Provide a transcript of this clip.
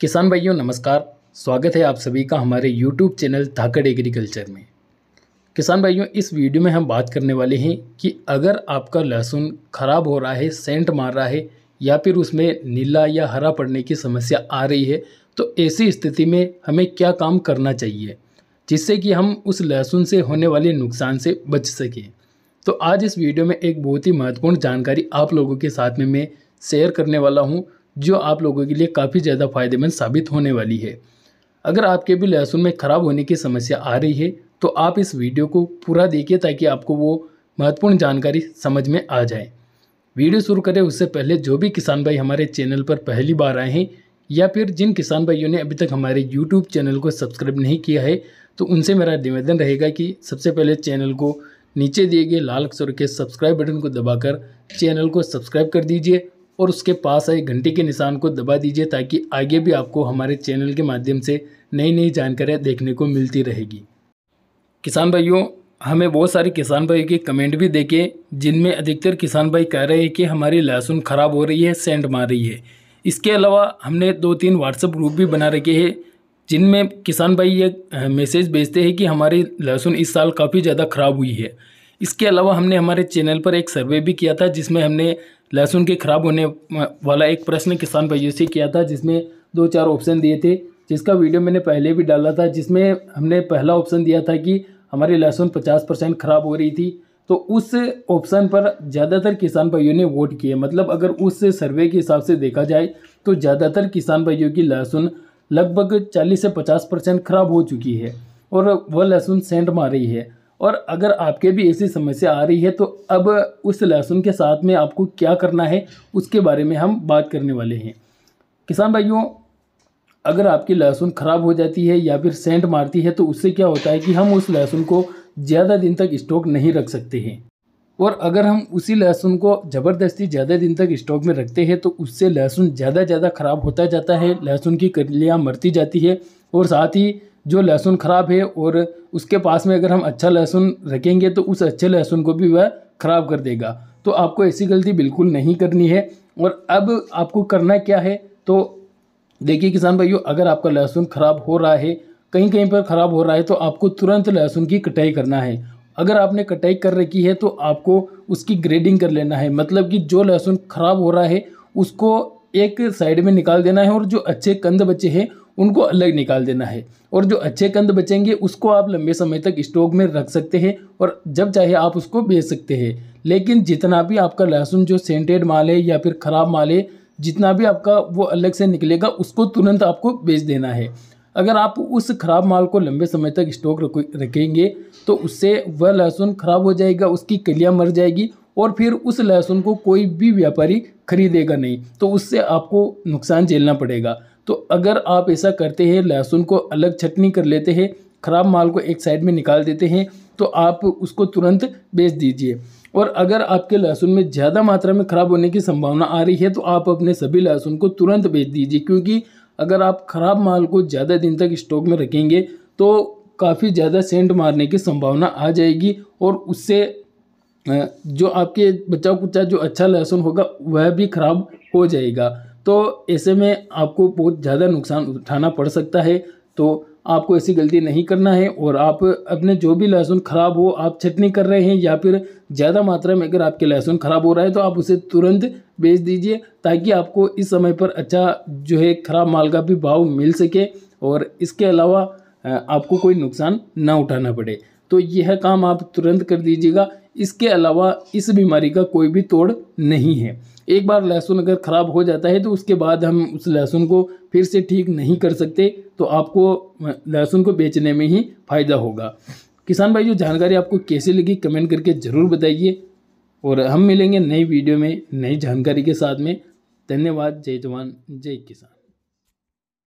किसान भाइयों नमस्कार स्वागत है आप सभी का हमारे यूट्यूब चैनल धाकड़ एग्रीकल्चर में किसान भाइयों इस वीडियो में हम बात करने वाले हैं कि अगर आपका लहसुन ख़राब हो रहा है सेंट मार रहा है या फिर उसमें नीला या हरा पड़ने की समस्या आ रही है तो ऐसी स्थिति में हमें क्या काम करना चाहिए जिससे कि हम उस लहसुन से होने वाले नुकसान से बच सकें तो आज इस वीडियो में एक बहुत ही महत्वपूर्ण जानकारी आप लोगों के साथ में मैं शेयर करने वाला हूँ जो आप लोगों के लिए काफ़ी ज़्यादा फायदेमंद साबित होने वाली है अगर आपके भी लहसुन में ख़राब होने की समस्या आ रही है तो आप इस वीडियो को पूरा देखिए ताकि आपको वो महत्वपूर्ण जानकारी समझ में आ जाए वीडियो शुरू करें उससे पहले जो भी किसान भाई हमारे चैनल पर पहली बार आए हैं या फिर जिन किसान भाइयों ने अभी तक हमारे यूट्यूब चैनल को सब्सक्राइब नहीं किया है तो उनसे मेरा निवेदन रहेगा कि सबसे पहले चैनल को नीचे दिए गए लाल अक्षर के सब्सक्राइब बटन को दबाकर चैनल को सब्सक्राइब कर दीजिए और उसके पास आए घंटे के निशान को दबा दीजिए ताकि आगे भी आपको हमारे चैनल के माध्यम से नई नई जानकारियाँ देखने को मिलती रहेगी किसान भाइयों हमें बहुत सारे किसान भाई के कमेंट भी देखे जिनमें अधिकतर किसान भाई कह रहे हैं कि हमारी लहसुन ख़राब हो रही है सेंड मार रही है इसके अलावा हमने दो तीन व्हाट्सअप ग्रुप भी बना रखे हैं जिनमें किसान भाई ये मैसेज भेजते हैं कि हमारी लहसुन इस साल काफ़ी ज़्यादा ख़राब हुई है इसके अलावा हमने हमारे चैनल पर एक सर्वे भी किया था जिसमें हमने लहसुन के ख़राब होने वाला एक प्रश्न किसान भाइयों से किया था जिसमें दो चार ऑप्शन दिए थे जिसका वीडियो मैंने पहले भी डाला था जिसमें हमने पहला ऑप्शन दिया था कि हमारी लहसुन पचास परसेंट ख़राब हो रही थी तो उस ऑप्शन पर ज़्यादातर किसान भाइयों ने वोट किए मतलब अगर उस सर्वे के हिसाब से देखा जाए तो ज़्यादातर किसान भाइयों की लहसुन लगभग 40 से 50 परसेंट खराब हो चुकी है और वह लहसुन सेंट मार रही है और अगर आपके भी ऐसी समस्या आ रही है तो अब उस लहसुन के साथ में आपको क्या करना है उसके बारे में हम बात करने वाले हैं किसान भाइयों अगर आपकी लहसुन ख़राब हो जाती है या फिर सेंट मारती है तो उससे क्या होता है कि हम उस लहसुन को ज़्यादा दिन तक स्टॉक नहीं रख सकते हैं और अगर हम उसी लहसुन को ज़बरदस्ती ज़्यादा दिन तक स्टॉक में रखते हैं तो उससे लहसुन ज़्यादा ज़्यादा ख़राब होता जाता है लहसुन की कलियाँ मरती जाती है और साथ ही जो लहसुन ख़राब है और उसके पास में अगर हम अच्छा लहसुन रखेंगे तो उस अच्छे लहसुन को भी वह ख़राब कर देगा तो आपको ऐसी गलती बिल्कुल नहीं करनी है और अब आपको करना क्या है तो देखिए किसान भाइयों अगर आपका लहसुन ख़राब हो रहा है कहीं कहीं पर ख़राब हो रहा है तो आपको तुरंत लहसुन की कटाई करना है अगर आपने कटाई कर रखी है तो आपको उसकी ग्रेडिंग कर लेना है मतलब कि जो लहसुन ख़राब हो रहा है उसको एक साइड में निकाल देना है और जो अच्छे कंद बचे हैं उनको अलग निकाल देना है और जो अच्छे कंद बचेंगे उसको आप लंबे समय तक स्टॉक में रख सकते हैं और जब चाहे आप उसको बेच सकते हैं लेकिन जितना भी आपका लहसुन जो सेंटेड माल है या फिर ख़राब माल है जितना भी आपका वो अलग से निकलेगा उसको तुरंत आपको बेच देना है अगर आप उस खराब माल को लंबे समय तक स्टॉक रखेंगे तो उससे वह लहसुन ख़राब हो जाएगा उसकी कलियाँ मर जाएगी और फिर उस लहसुन को कोई भी व्यापारी खरीदेगा नहीं तो उससे आपको नुकसान झेलना पड़ेगा तो अगर आप ऐसा करते हैं लहसुन को अलग चटनी कर लेते हैं ख़राब माल को एक साइड में निकाल देते हैं तो आप उसको तुरंत बेच दीजिए और अगर आपके लहसुन में ज़्यादा मात्रा में ख़राब होने की संभावना आ रही है तो आप अपने सभी लहसुन को तुरंत बेच दीजिए क्योंकि अगर आप ख़राब माल को ज़्यादा दिन तक स्टॉक में रखेंगे तो काफ़ी ज़्यादा सेंट मारने की संभावना आ जाएगी और उससे जो आपके बचाव कुचा जो अच्छा लहसुन होगा वह भी ख़राब हो जाएगा तो ऐसे में आपको बहुत ज़्यादा नुकसान उठाना पड़ सकता है तो आपको ऐसी गलती नहीं करना है और आप अपने जो भी लहसुन ख़राब हो आप चटनी कर रहे हैं या फिर ज़्यादा मात्रा में अगर आपके लहसुन ख़राब हो रहा है तो आप उसे तुरंत बेच दीजिए ताकि आपको इस समय पर अच्छा जो है ख़राब माल का भी भाव मिल सके और इसके अलावा आपको कोई नुकसान ना उठाना पड़े तो यह काम आप तुरंत कर दीजिएगा इसके अलावा इस बीमारी का कोई भी तोड़ नहीं है एक बार लहसुन अगर ख़राब हो जाता है तो उसके बाद हम उस लहसुन को फिर से ठीक नहीं कर सकते तो आपको लहसुन को बेचने में ही फ़ायदा होगा किसान भाई जो जानकारी आपको कैसे लगी कमेंट करके ज़रूर बताइए और हम मिलेंगे नई वीडियो में नई जानकारी के साथ में धन्यवाद जय जवान जय किसान